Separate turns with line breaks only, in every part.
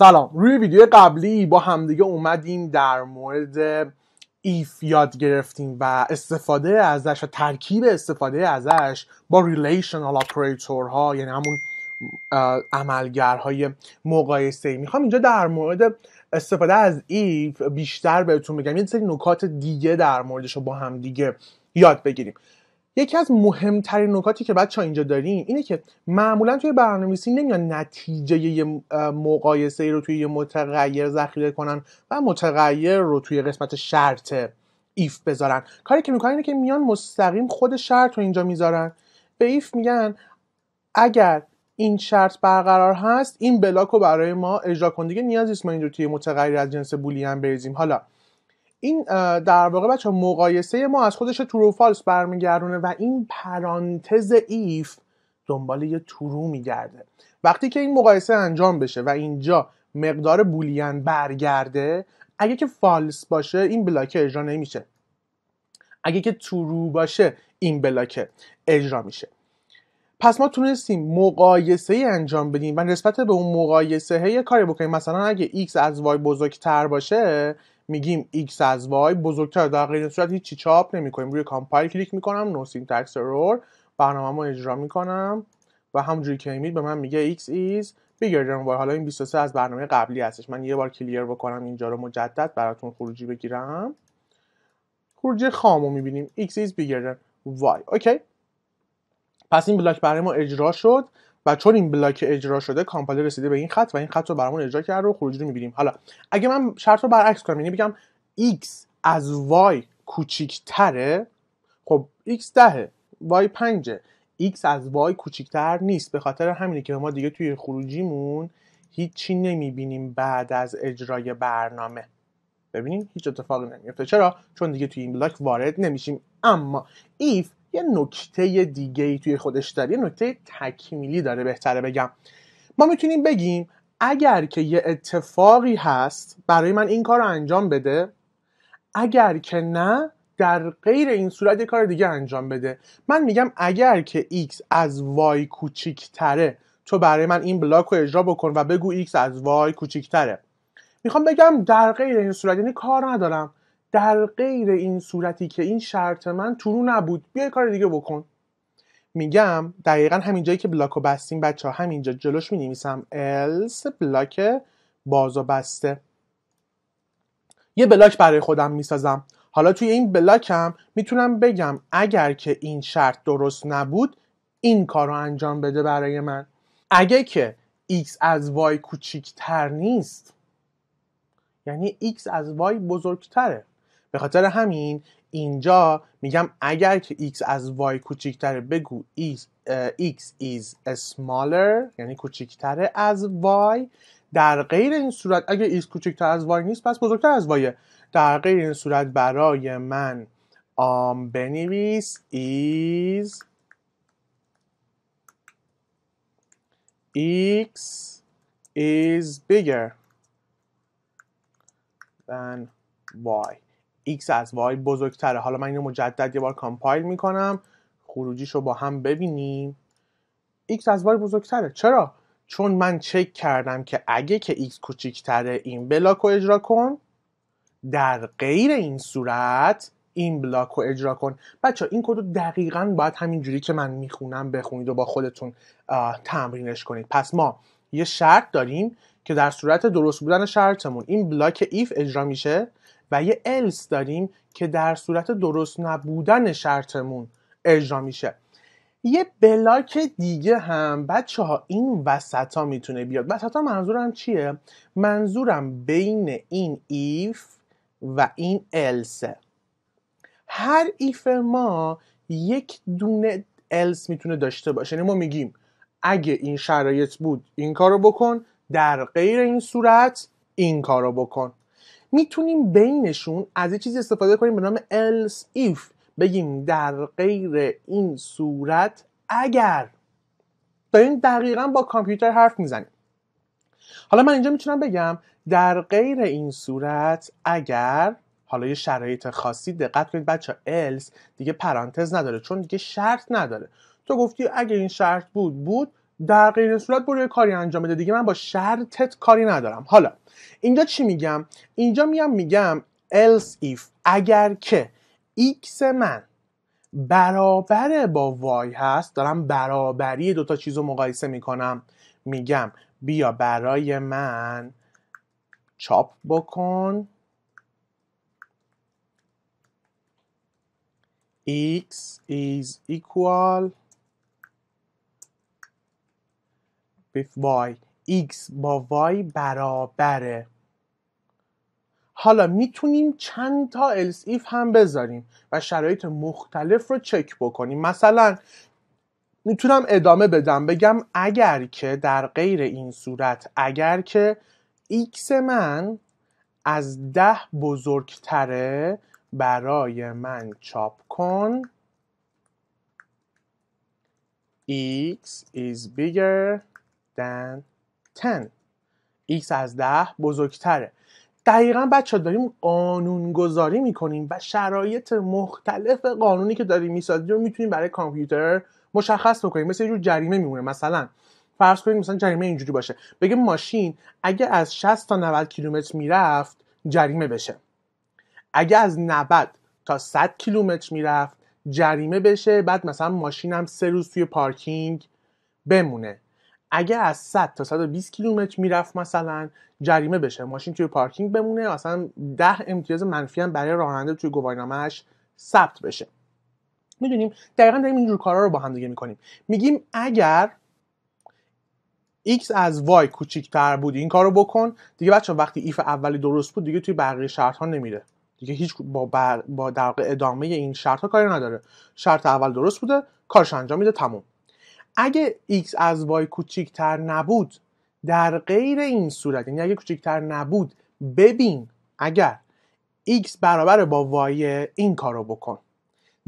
سلام روی ویدیو قبلی با همدیگه اومدیم در مورد ایف یاد گرفتیم و استفاده ازش و ترکیب استفاده ازش با ریلیشنال آپریتور ها یعنی همون عملگرهای مقایسه ای میخوام اینجا در مورد استفاده از ایف بیشتر بهتون بگم یه سری نکات دیگه در موردش رو با همدیگه یاد بگیریم یکی از مهمترین نکاتی که بچه ها اینجا داریم اینه که معمولا توی برنامه‌نویسی نمیان نتیجه یه مقایسه ای رو توی یه متغیر ذخیره کنن و متغیر رو توی قسمت شرط ایف بذارن کاری که میکنن اینه که میان مستقیم خود شرط رو اینجا میذارن به ایف میگن اگر این شرط برقرار هست این بلاک رو برای ما اجرا کن دیگه نیازی ما رو توی متغیر از جنس بولیان بریزیم حالا این در واقع بچه مقایسه ما از خودش ترو فالس برمیگردونه و این پرانتز ایف دنبال یه ترو میگرده وقتی که این مقایسه انجام بشه و اینجا مقدار بولین برگرده اگه که فالس باشه این بلاکه اجرا نمیشه اگه که ترو باشه این بلاکه اجرا میشه پس ما تونستیم مقایسه ای انجام بدیم و نسبت به اون مقایسه یه کاری بکنیم مثلا اگه x از y بزرگتر باشه میگیم x از y بزرگتر در غیر صورت هیچی چاپ نمیکنیم روی کامپایل کلیک میکنم نو سینتکس ارور ما اجرا میکنم و همونجوری که میبینید به من میگه x is bigger than y حالا این 23 از برنامه قبلی هستش من یه بار کلیر بکنم اینجا رو مجدد براتون خروجی بگیرم خروجی خامو میبینیم x is bigger than y اوکی پس این بلاک برای ما اجرا شد و چون این بلاک اجرا شده کامپایلر رسیده به این خط و این خط رو برامون اجرا کرده و خروجی رو میبینیم حالا اگه من شرط رو برعکس کنم یعنی بگم x از y کوچیکتره خب x دهه y پنجه x از y کوچیکتر نیست به خاطر همینه که ما دیگه توی خروجیمون هیچی نمیبینیم بعد از اجرای برنامه ببینیم هیچ اتفاقی نمیفته چرا چون دیگه توی این بلاک وارد نمیشیم اما if یه نکته دیگه ای توی خودش داره یه نکته تکمیلی داره بهتره بگم ما میتونیم بگیم اگر که یه اتفاقی هست برای من این کار رو انجام بده اگر که نه در غیر این صورت یه کار دیگه انجام بده من میگم اگر که x از y کوچیکتره تو برای من این بلاک رو اجرا بکن و بگو x از y کوچیکتره میخوام بگم در غیر این صورت یعنی کار ندارم در غیر این صورتی که این شرط من تو رو نبود بیا کار دیگه بکن میگم دقیقا همین جایی که بلاک و بستیم بچه ها همینجا جلوش می نویسم else بلاک باز و بسته یه بلاک برای خودم سازم حالا توی این بلاکم میتونم بگم اگر که این شرط درست نبود این کار رو انجام بده برای من اگه که x از y تر نیست یعنی x از y بزرگتره به خاطر همین اینجا میگم اگر که x از y کوچیکتره بگو is, uh, x is smaller یعنی کوچیکتره از y در غیر این صورت اگر x کوچیکتر از y نیست پس بزرگتر از y در غیر این صورت برای من آم بنویس is x is bigger than y x از y بزرگتره حالا من اینو مجدد یه بار کامپایل میکنم خروجیش رو با هم ببینیم x از y بزرگتره چرا چون من چک کردم که اگه که x کوچیکتره این بلاک رو اجرا کن در غیر این صورت این بلاک رو اجرا کن بچه این کد رو دقیقا باید همین جوری که من میخونم بخونید و با خودتون تمرینش کنید پس ما یه شرط داریم که در صورت درست بودن شرطمون این بلاک ایف اجرا میشه و یه الس داریم که در صورت درست نبودن شرطمون اجرا میشه یه بلاک دیگه هم بچه ها این وسط ها میتونه بیاد وسط ها منظورم چیه؟ منظورم بین این if و این else هر if ما یک دونه else میتونه داشته باشه یعنی ما میگیم اگه این شرایط بود این کارو بکن در غیر این صورت این کارو بکن میتونیم بینشون از یه چیزی استفاده کنیم به نام else if بگیم در غیر این صورت اگر این دقیقا با کامپیوتر حرف میزنیم حالا من اینجا میتونم بگم در غیر این صورت اگر حالا یه شرایط خاصی دقت کنید بچه else دیگه پرانتز نداره چون دیگه شرط نداره تو گفتی اگر این شرط بود بود در غیر صورت برو کاری انجام بده دیگه من با شرطت کاری ندارم حالا اینجا چی میگم اینجا میام میگم else if اگر که x من برابر با y هست دارم برابری دوتا چیز چیزو مقایسه میکنم میگم بیا برای من چاپ بکن x is equal with y x با y برابره حالا میتونیم چند تا else if هم بذاریم و شرایط مختلف رو چک بکنیم مثلا میتونم ادامه بدم بگم اگر که در غیر این صورت اگر که x من از ده بزرگتره برای من چاپ کن x is bigger 10 x از 10 بزرگتره دقیقا بچه داریم قانون گذاری میکنیم و شرایط مختلف قانونی که داریم میسازیم رو میتونیم برای کامپیوتر مشخص بکنیم مثل یه جور جریمه میمونه مثلا فرض کنید مثلا جریمه اینجوری باشه بگه ماشین اگه از 60 تا 90 کیلومتر میرفت جریمه بشه اگه از 90 تا 100 کیلومتر میرفت جریمه بشه بعد مثلا ماشینم سه روز توی پارکینگ بمونه اگه از 100 تا 120 کیلومتر میرفت مثلا جریمه بشه ماشین توی پارکینگ بمونه اصلا 10 امتیاز منفی هم برای راننده توی گواهینامه‌اش ثبت بشه میدونیم دقیقا داریم اینجور کارا رو با هم دیگه میکنیم میگیم اگر x از y کوچیکتر بود این کارو بکن دیگه بچه وقتی ایف اولی درست بود دیگه توی بقیه شرط ها نمیره دیگه هیچ با, بر... با در ادامه این شرط ها کاری نداره شرط اول درست بوده کارش انجام میده تموم اگه x از y کوچیکتر نبود در غیر این صورت یعنی اگه کوچیکتر نبود ببین اگر x برابر با y این کارو بکن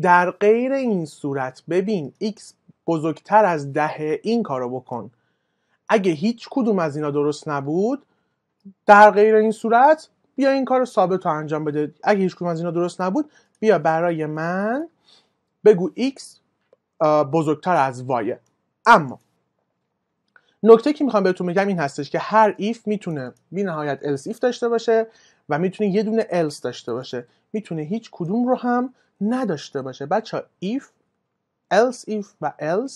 در غیر این صورت ببین x بزرگتر از ده این کارو بکن اگه هیچ کدوم از اینا درست نبود در غیر این صورت بیا این کار ثابت رو انجام بده اگه هیچ کدوم از اینا درست نبود بیا برای من بگو x بزرگتر از y اما نکته که میخوام بهتون بگم این هستش که هر ایف میتونه بی نهایت else ایف داشته باشه و میتونه یه دونه else داشته باشه میتونه هیچ کدوم رو هم نداشته باشه بچه ها else ایف و else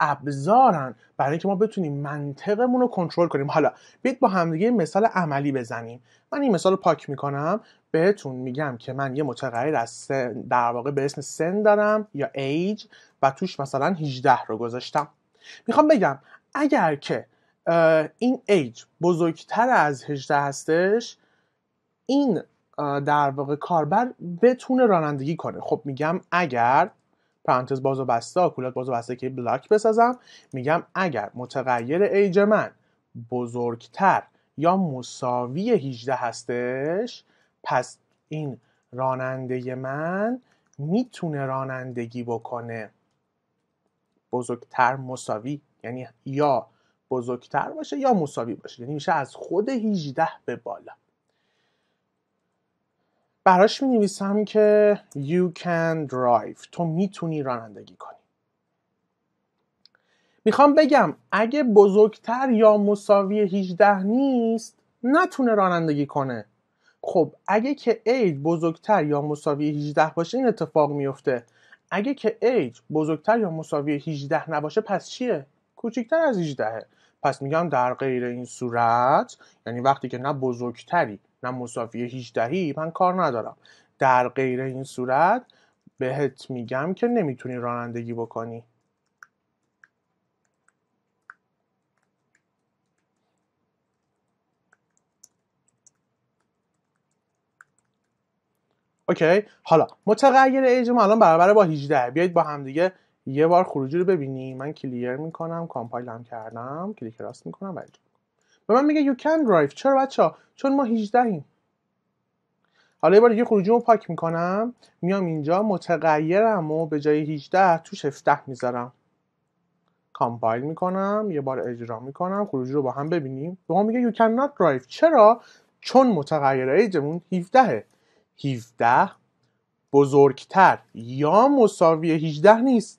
ابزارن برای اینکه ما بتونیم منطقمون رو کنترل کنیم حالا بیاید با همدیگه مثال عملی بزنیم من این مثال رو پاک میکنم بهتون میگم که من یه متغیر از سن در واقع به اسم سن دارم یا age و توش مثلا 18 رو گذاشتم میخوام بگم اگر که این ایج بزرگتر از 18 هستش این در واقع کاربر بتونه رانندگی کنه خب میگم اگر پرانتز باز و بسته آکولات باز و بسته که بلاک بسازم میگم اگر متغیر ایج من بزرگتر یا مساوی 18 هستش پس این راننده من میتونه رانندگی بکنه بزرگتر مساوی یعنی یا بزرگتر باشه یا مساوی باشه یعنی میشه از خود 18 به بالا براش می نویسم که you can drive تو میتونی رانندگی کنی میخوام بگم اگه بزرگتر یا مساوی 18 نیست نتونه رانندگی کنه خب اگه که اید بزرگتر یا مساوی 18 باشه این اتفاق میفته اگه که ایج بزرگتر یا مساوی 18 نباشه پس چیه کوچکتر از 18 پس میگم در غیر این صورت یعنی وقتی که نه بزرگتری نه مساوی 18 من کار ندارم در غیر این صورت بهت میگم که نمیتونی رانندگی بکنی اوکی حالا متغیر ایج الان برابر با 18 بیایید با هم دیگه یه بار خروجی رو ببینیم من کلیر میکنم کامپایل هم کردم کلیک راست میکنم و به من میگه یو can drive چرا بچه چون ما 18 ایم حالا یه بار دیگه خروجی رو پاک میکنم میام اینجا متغیرم و به جای 18 تو 17 میذارم کامپایل میکنم یه بار اجرا میکنم خروجی رو با هم ببینیم به ما میگه you cannot drive چرا چون متغیر ایجمون 17 17 بزرگتر یا مساوی 18 نیست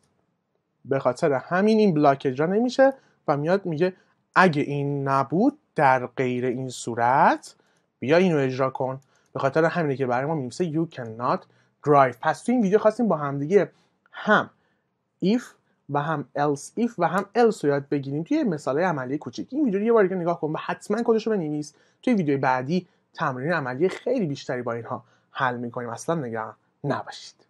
به خاطر همین این بلاک اجرا نمیشه و میاد میگه اگه این نبود در غیر این صورت بیا اینو اجرا کن به خاطر همینه که برای ما میمسه you cannot drive پس تو این ویدیو خواستیم با همدیگه هم if و هم else if و هم else رو یاد بگیریم توی مثال عملی کوچیک این ویدیو رو یه بار دیگه نگاه کن و حتما کدش رو بنویس توی ویدیو بعدی تمرین عملی خیلی بیشتری با اینها حل میکنیم اصلا نگران نباشید